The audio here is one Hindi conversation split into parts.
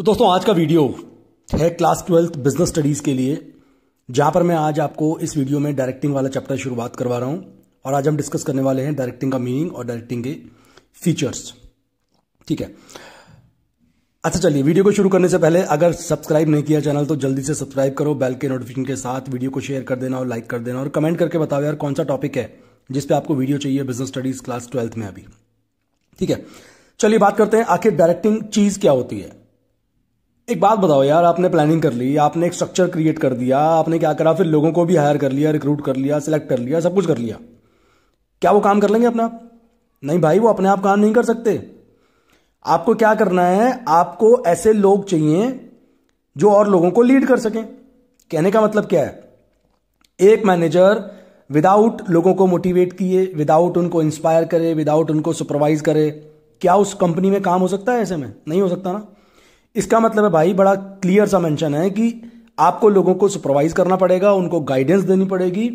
तो दोस्तों आज का वीडियो है क्लास ट्वेल्थ बिजनेस स्टडीज़ के लिए जहां पर मैं आज आपको इस वीडियो में डायरेक्टिंग वाला चैप्टर शुरुआत करवा रहा हूं और आज हम डिस्कस करने वाले हैं डायरेक्टिंग का मीनिंग और डायरेक्टिंग के फीचर्स ठीक है अच्छा चलिए वीडियो को शुरू करने से पहले अगर सब्सक्राइब नहीं किया चैनल तो जल्दी से सब्सक्राइब करो बेल के नोटिफिकेशन के साथ वीडियो को शेयर कर देना और लाइक कर देना और कमेंट करके बताओ यार कौन सा टॉपिक है जिस पे आपको वीडियो चाहिए बिजनेस स्टडीज क्लास ट्वेल्थ में अभी ठीक है चलिए बात करते हैं आखिर डायरेक्टिंग चीज क्या होती है एक बात बताओ यार आपने प्लानिंग कर ली आपने एक स्ट्रक्चर क्रिएट कर दिया आपने क्या करा फिर लोगों को भी हायर कर लिया रिक्रूट कर लिया सिलेक्ट कर लिया सब कुछ कर लिया क्या वो काम कर लेंगे अपने आप नहीं भाई वो अपने आप काम नहीं कर सकते आपको क्या करना है आपको ऐसे लोग चाहिए जो और लोगों को लीड कर सकें कहने का मतलब क्या है एक मैनेजर विदाउट लोगों को मोटिवेट किए विदाउट उनको इंस्पायर करे विदाउट उनको सुपरवाइज करे क्या उस कंपनी में काम हो सकता है ऐसे में नहीं हो सकता ना इसका मतलब है भाई बड़ा क्लियर सा मेंशन है कि आपको लोगों को सुपरवाइज करना पड़ेगा उनको गाइडेंस देनी पड़ेगी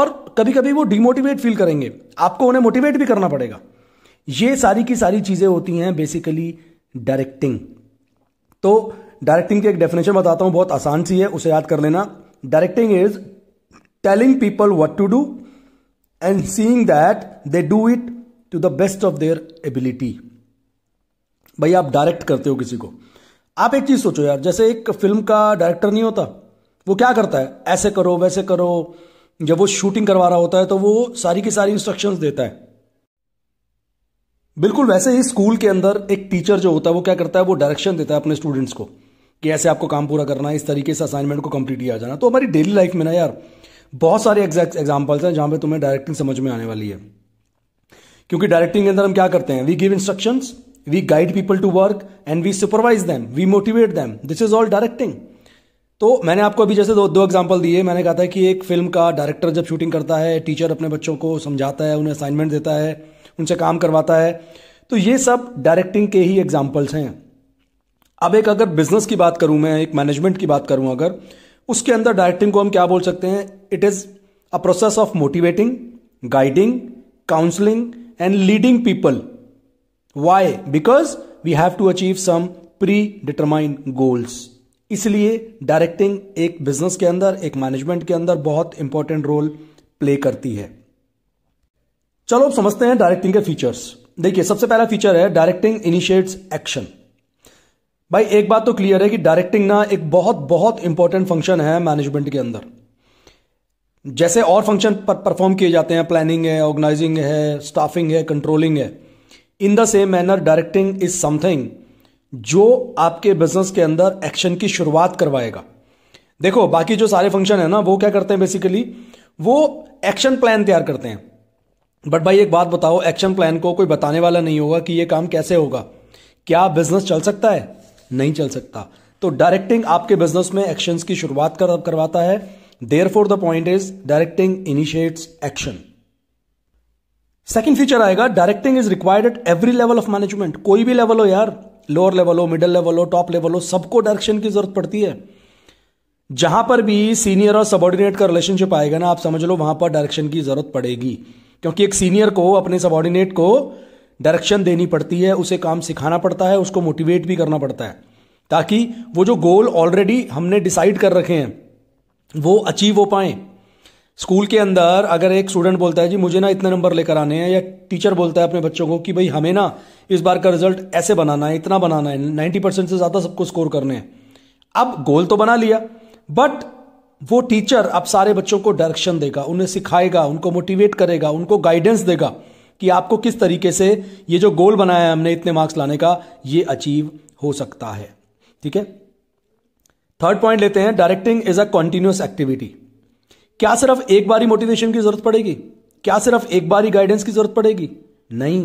और कभी कभी वो डिमोटिवेट फील करेंगे आपको उन्हें मोटिवेट भी करना पड़ेगा ये सारी की सारी चीज़ें होती हैं बेसिकली डायरेक्टिंग तो डायरेक्टिंग की एक डेफिनेशन बताता हूं बहुत आसान सी है उसे याद कर लेना directing is telling people what to do and seeing that they do it to the best of their ability भाई आप डायरेक्ट करते हो किसी को आप एक चीज सोचो यार जैसे एक फिल्म का डायरेक्टर नहीं होता वो क्या करता है ऐसे करो वैसे करो जब वो शूटिंग करवा रहा होता है तो वो सारी की सारी इंस्ट्रक्शंस देता है बिल्कुल वैसे ही स्कूल के अंदर एक टीचर जो होता है वो क्या करता है वो डायरेक्शन देता है अपने स्टूडेंट्स को कि ऐसे आपको काम पूरा करना है इस तरीके से असाइनमेंट को कंप्लीट किया जाना तो हमारी डेली लाइफ में ना यार बहुत सारे एग्जैक्ट एग्जाम्पल्स हैं जहां पे तुम्हें डायरेक्टिंग समझ में आने वाली है क्योंकि डायरेक्टिंग के अंदर हम क्या करते हैं we give instructions we guide people to work and we supervise them we motivate them this is all directing तो मैंने आपको अभी जैसे दो दो एग्जांपल दिए मैंने कहा था कि एक फिल्म का डायरेक्टर जब शूटिंग करता है टीचर अपने बच्चों को समझाता है उन्हें असाइनमेंट देता है उनसे काम करवाता है तो ये सब डायरेक्टिंग के ही एग्जाम्पल्स हैं अब एक अगर बिजनेस की बात करूं मैं एक मैनेजमेंट की बात करूं अगर उसके अंदर डायरेक्टिंग को हम क्या बोल सकते हैं it is a process of motivating guiding counselling and leading people why because we have to achieve some predetermined goals इसलिए डायरेक्टिंग एक बिजनेस के अंदर एक मैनेजमेंट के अंदर बहुत इंपॉर्टेंट रोल प्ले करती है चलो अब समझते हैं डायरेक्टिंग के फीचर्स देखिए सबसे पहला फीचर है डायरेक्टिंग इनिशिएट्स एक्शन भाई एक बात तो क्लियर है कि डायरेक्टिंग ना एक बहुत बहुत इंपॉर्टेंट फंक्शन है मैनेजमेंट के अंदर जैसे और फंक्शन परफॉर्म किए जाते हैं प्लानिंग है ऑर्गेनाइजिंग है स्टाफिंग है कंट्रोलिंग है in the same manner directing is something जो आपके बिजनेस के अंदर एक्शन की शुरुआत करवाएगा देखो बाकी जो सारे फंक्शन है ना वो क्या करते हैं बेसिकली वो एक्शन प्लान तैयार करते हैं बट भाई एक बात बताओ एक्शन प्लान को कोई बताने वाला नहीं होगा कि ये काम कैसे होगा क्या बिजनेस चल सकता है नहीं चल सकता तो डायरेक्टिंग आपके बिजनेस में एक्शंस की शुरुआत कर करवाता है therefore the point is directing initiates action second feature आएगा directing is required at every level of management कोई भी लेवल हो यार लोअर लेवल हो मिडल लेवल हो टॉप लेवल हो सबको डायरेक्शन की जरूरत पड़ती है जहां पर भी सीनियर और सबॉर्डिनेट का रिलेशनशिप आएगा ना आप समझ लो वहां पर डायरेक्शन की जरूरत पड़ेगी क्योंकि एक सीनियर को अपने सबॉर्डिनेट को डायरेक्शन देनी पड़ती है उसे काम सिखाना पड़ता है उसको मोटिवेट भी करना पड़ता है ताकि वो जो गोल ऑलरेडी हमने डिसाइड कर रखे हैं वो अचीव हो पाए स्कूल के अंदर अगर एक स्टूडेंट बोलता है जी मुझे ना इतने नंबर लेकर आने हैं या टीचर बोलता है अपने बच्चों को कि भाई हमें ना इस बार का रिजल्ट ऐसे बनाना है इतना बनाना है नाइन्टी परसेंट से ज़्यादा सबको स्कोर करने हैं अब गोल तो बना लिया बट वो टीचर अब सारे बच्चों को डायरेक्शन देगा उन्हें सिखाएगा उनको मोटिवेट करेगा उनको गाइडेंस देगा कि आपको किस तरीके से ये जो गोल बनाया है हमने इतने मार्क्स लाने का ये अचीव हो सकता है ठीक है थर्ड पॉइंट लेते हैं directing is a continuous activity क्या सिर्फ एक बार मोटिवेशन की जरूरत पड़ेगी क्या सिर्फ एक बार ही गाइडेंस की जरूरत पड़ेगी नहीं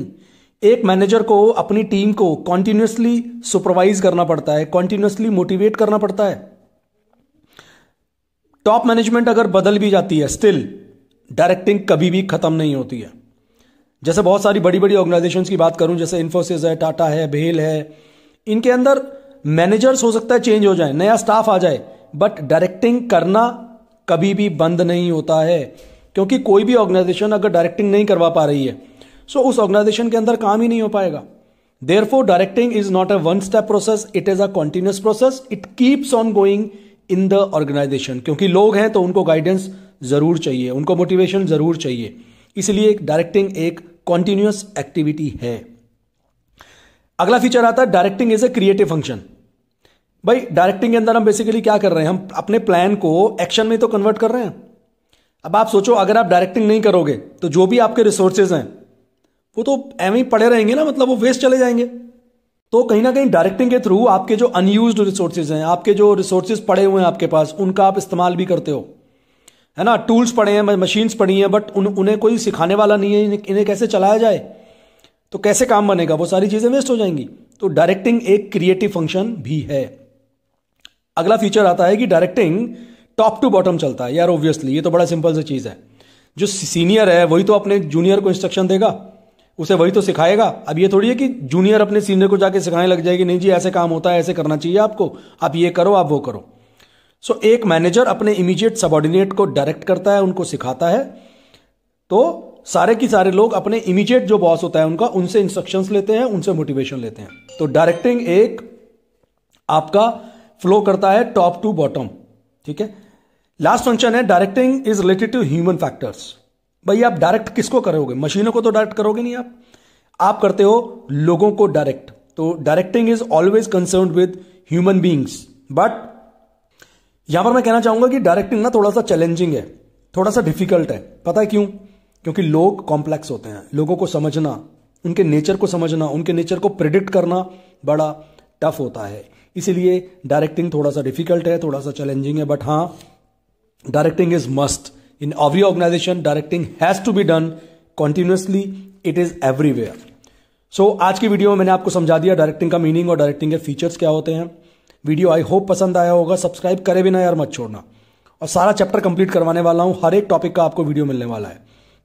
एक मैनेजर को अपनी टीम को कॉन्टिन्यूसली सुपरवाइज करना पड़ता है कॉन्टिन्यूसली मोटिवेट करना पड़ता है टॉप मैनेजमेंट अगर बदल भी जाती है स्टिल डायरेक्टिंग कभी भी खत्म नहीं होती है जैसे बहुत सारी बड़ी बड़ी ऑर्गेनाइजेशन की बात करूं जैसे इन्फोसिस है टाटा है भेल है इनके अंदर मैनेजर्स हो सकता है चेंज हो जाए नया स्टाफ आ जाए बट डायरेक्टिंग करना कभी भी बंद नहीं होता है क्योंकि कोई भी ऑर्गेनाइजेशन अगर डायरेक्टिंग नहीं करवा पा रही है सो उस ऑर्गेनाइजेशन के अंदर काम ही नहीं हो पाएगा therefore directing is not a one step process it is a continuous process it keeps on going in the organisation क्योंकि लोग हैं तो उनको गाइडेंस जरूर चाहिए उनको मोटिवेशन जरूर चाहिए इसलिए डायरेक्टिंग एक कॉन्टिन्यूस एक्टिविटी है अगला फीचर आता है directing is a creative function भाई डायरेक्टिंग के अंदर हम बेसिकली क्या कर रहे हैं हम अपने प्लान को एक्शन में तो कन्वर्ट कर रहे हैं अब आप सोचो अगर आप डायरेक्टिंग नहीं करोगे तो जो भी आपके रिसोर्सेज हैं वो तो एम ही पड़े रहेंगे ना मतलब वो वेस्ट चले जाएंगे तो कहीं ना कहीं डायरेक्टिंग के थ्रू आपके जो अनयूज रिसोर्सेज हैं आपके जो रिसोर्सेज पड़े हुए हैं आपके पास उनका आप इस्तेमाल भी करते हो है ना टूल्स पड़े हैं मशीन्स पड़ी हैं बट उन उन्हें कोई सिखाने वाला नहीं है इन्हें कैसे चलाया जाए तो कैसे काम बनेगा वो सारी चीज़ें वेस्ट हो जाएंगी तो डायरेक्टिंग एक क्रिएटिव फंक्शन भी है अगला फीचर आता है कि डायरेक्टिंग टॉप टू बॉटम चलता है यार ऑब्वियसली ये तो बड़ा सिंपल सी चीज़ है जो सीनियर है वही तो अपने जूनियर को इंस्ट्रक्शन देगा उसे वही तो सिखाएगा अब ये थोड़ी है कि जूनियर अपने सीनियर को जाके सिखाने लग जाएगी नहीं जी ऐसे काम होता है ऐसे करना चाहिए आपको आप ये करो आप वो करो सो so, एक मैनेजर अपने इमीजिएट सबॉर्डिनेट को डायरेक्ट करता है उनको सिखाता है तो सारे के सारे लोग अपने इमीजिएट जो बॉस होता है उनका उनसे इंस्ट्रक्शंस लेते हैं उनसे मोटिवेशन लेते हैं तो डायरेक्टिंग एक आपका फ्लो करता है टॉप टू बॉटम ठीक है लास्ट क्वेश्चन है directing is related to human factors भाई आप डायरेक्ट किसको करोगे मशीनों को तो डायरेक्ट करोगे नहीं आप आप करते हो लोगों को डायरेक्ट तो directing is always concern with human beings but यहां पर मैं कहना चाहूंगा कि डायरेक्टिंग ना थोड़ा सा चैलेंजिंग है थोड़ा सा डिफिकल्ट है पता है क्यों क्योंकि लोग कॉम्प्लेक्स होते हैं लोगों को समझना उनके नेचर को समझना उनके नेचर को प्रिडिक्ट करना बड़ा टफ होता है इसीलिए डायरेक्टिंग थोड़ा सा डिफिकल्ट है थोड़ा सा चैलेंजिंग है बट हाँ directing is must in every organisation directing has to be done continuously it is everywhere so आज की वीडियो में मैंने आपको समझा दिया डायरेक्टिंग का मीनिंग और डायरेक्टिंग के फीचर्स क्या होते हैं वीडियो आई होप पसंद आया होगा सब्सक्राइब करे भी ना यार मत छोड़ना और सारा चैप्टर कंप्लीट करवाने वाला हूं हर एक टॉपिक का आपको वीडियो मिलने वाला है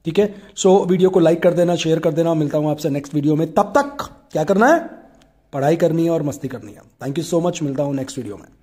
ठीक है सो वीडियो को लाइक कर देना शेयर कर देना मिलता हूं आपसे नेक्स्ट वीडियो में तब तक क्या करना है पढ़ाई करनी है और मस्ती करनी है थैंक यू सो मच मिलता हूँ नेक्स्ट वीडियो में